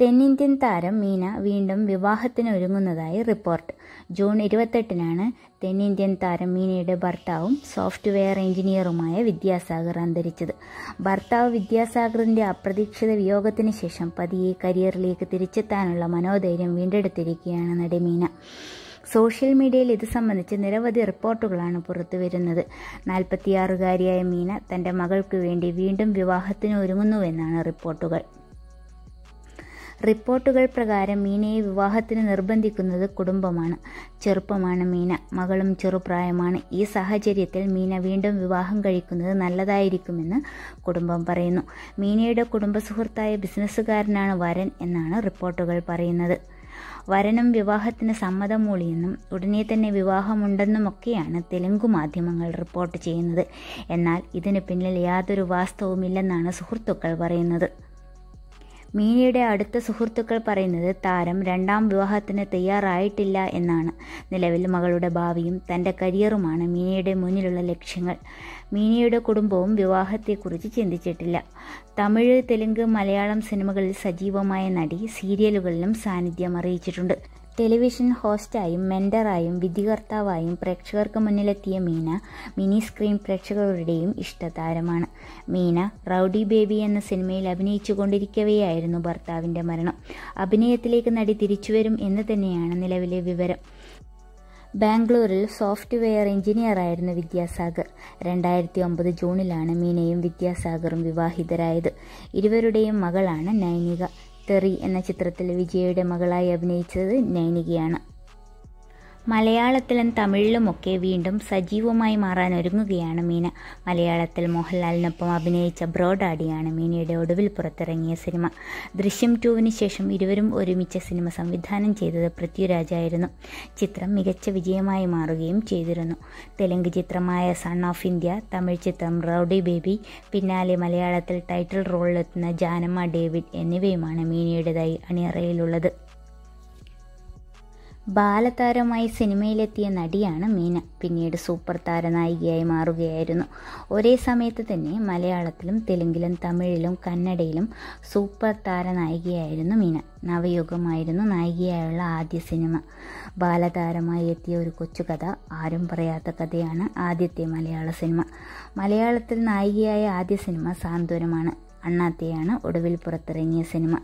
തെന്നിന്ത്യൻ താരം മീന വീണ്ടും വിവാഹത്തിന് ഒരുങ്ങുന്നതായി റിപ്പോർട്ട് ജൂൺ ഇരുപത്തെട്ടിനാണ് തെന്നിന്ത്യൻ താരം മീനയുടെ ഭർത്താവും സോഫ്റ്റ്വെയർ എഞ്ചിനീയറുമായ വിദ്യാസാഗർ അന്തരിച്ചത് ഭർത്താവ് വിദ്യാസാഗറിൻ്റെ അപ്രതീക്ഷിത വിയോഗത്തിന് ശേഷം പതിയെ കരിയറിലേക്ക് തിരിച്ചെത്താനുള്ള മനോധൈര്യം വീണ്ടെടുത്തിരിക്കുകയാണ് നടി മീന സോഷ്യൽ മീഡിയയിൽ ഇത് സംബന്ധിച്ച് നിരവധി റിപ്പോർട്ടുകളാണ് പുറത്തുവരുന്നത് നാൽപ്പത്തിയാറുകാരിയായ മീന തൻ്റെ മകൾക്ക് വേണ്ടി വീണ്ടും വിവാഹത്തിന് ഒരുങ്ങുന്നുവെന്നാണ് റിപ്പോർട്ടുകൾ റിപ്പോർട്ടുകൾ പ്രകാരം മീനയെ വിവാഹത്തിന് നിർബന്ധിക്കുന്നത് കുടുംബമാണ് ചെറുപ്പമാണ് മീന മകളും ചെറുപ്രായമാണ് ഈ സാഹചര്യത്തിൽ മീന വീണ്ടും വിവാഹം കഴിക്കുന്നത് നല്ലതായിരിക്കുമെന്ന് കുടുംബം പറയുന്നു മീനയുടെ കുടുംബ സുഹൃത്തായ ബിസിനസ്സുകാരനാണ് വരൻ എന്നാണ് റിപ്പോർട്ടുകൾ പറയുന്നത് വരനും വിവാഹത്തിന് സമ്മതം മൂളിയെന്നും ഉടനെ തന്നെ വിവാഹമുണ്ടെന്നുമൊക്കെയാണ് തെലുങ്ക് മാധ്യമങ്ങൾ റിപ്പോർട്ട് ചെയ്യുന്നത് എന്നാൽ ഇതിന് പിന്നിൽ യാതൊരു വാസ്തവുമില്ലെന്നാണ് സുഹൃത്തുക്കൾ പറയുന്നത് മീനയുടെ അടുത്ത സുഹൃത്തുക്കൾ പറയുന്നത് താരം രണ്ടാം വിവാഹത്തിന് തയ്യാറായിട്ടില്ല എന്നാണ് നിലവിൽ മകളുടെ ഭാവിയും തൻ്റെ കരിയറുമാണ് മീനയുടെ മുന്നിലുള്ള ലക്ഷ്യങ്ങൾ മീനയുടെ കുടുംബവും വിവാഹത്തെക്കുറിച്ച് ചിന്തിച്ചിട്ടില്ല തമിഴ് തെലുങ്ക് മലയാളം സിനിമകളിൽ സജീവമായ നടി സീരിയലുകളിലും സാന്നിധ്യം അറിയിച്ചിട്ടുണ്ട് ടെലിവിഷൻ ഹോസ്റ്റായും മെൻറ്ററായും വിധികർത്താവായും പ്രേക്ഷകർക്ക് മുന്നിലെത്തിയ മീന മിനി സ്ക്രീൻ പ്രേക്ഷകരുടെയും ഇഷ്ടതാരമാണ് മീന റൌഡി ബേബി എന്ന സിനിമയിൽ അഭിനയിച്ചു കൊണ്ടിരിക്കവെയായിരുന്നു ഭർത്താവിൻ്റെ മരണം അഭിനയത്തിലേക്ക് നടി തിരിച്ചുവരും എന്ന് തന്നെയാണ് നിലവിലെ വിവരം ബാംഗ്ലൂരിൽ സോഫ്റ്റ്വെയർ എഞ്ചിനീയറായിരുന്നു വിദ്യാസാഗർ രണ്ടായിരത്തി ഒമ്പത് ജൂണിലാണ് മീനയും വിദ്യാസാഗറും വിവാഹിതരായത് ഇരുവരുടെയും മകളാണ് നൈനിക തെറി എന്ന ചിത്രത്തിൽ വിജയയുടെ മകളായി അഭിനയിച്ചത് നൈനികയാണ് മലയാളത്തിലും തമിഴിലുമൊക്കെ വീണ്ടും സജീവമായി മാറാൻ ഒരുങ്ങുകയാണ് മീന മലയാളത്തിൽ മോഹൻലാലിനൊപ്പം അഭിനയിച്ച ബ്രോഡാഡിയാണ് മീനയുടെ ഒടുവിൽ പുറത്തിറങ്ങിയ സിനിമ ദൃശ്യം ടൂവിന് ശേഷം ഇരുവരും ഒരുമിച്ച് സിനിമ സംവിധാനം ചെയ്തത് പൃഥ്വിരാജായിരുന്നു ചിത്രം മികച്ച വിജയമായി മാറുകയും ചെയ്തിരുന്നു തെലുങ്ക് ചിത്രമായ സൺ ഓഫ് ഇന്ത്യ തമിഴ് ചിത്രം റൌഡി ബേബി പിന്നാലെ മലയാളത്തിൽ ടൈറ്റിൽ റോളിലെത്തുന്ന ജാനമ്മ ഡേവിഡ് എന്നിവയുമാണ് മീനയുടേതായി അണിയറയിലുള്ളത് ബാലതാരമായി സിനിമയിലെത്തിയ നടിയാണ് മീന പിന്നീട് സൂപ്പർ താരനായികയായി മാറുകയായിരുന്നു ഒരേ സമയത്ത് തന്നെ മലയാളത്തിലും തെലുങ്കിലും തമിഴിലും കന്നഡയിലും സൂപ്പർ താരനായികയായിരുന്നു മീന നവയുഗമായിരുന്നു നായികയായുള്ള ആദ്യ സിനിമ ബാലതാരമായി എത്തിയ ഒരു കൊച്ചുകഥ ആരും പറയാത്ത കഥയാണ് ആദ്യത്തെ മലയാള സിനിമ മലയാളത്തിൽ നായികയായ ആദ്യ സിനിമ സാന്ത്വനമാണ് അണ്ണാത്തെയാണ് ഒടുവിൽ പുറത്തിറങ്ങിയ സിനിമ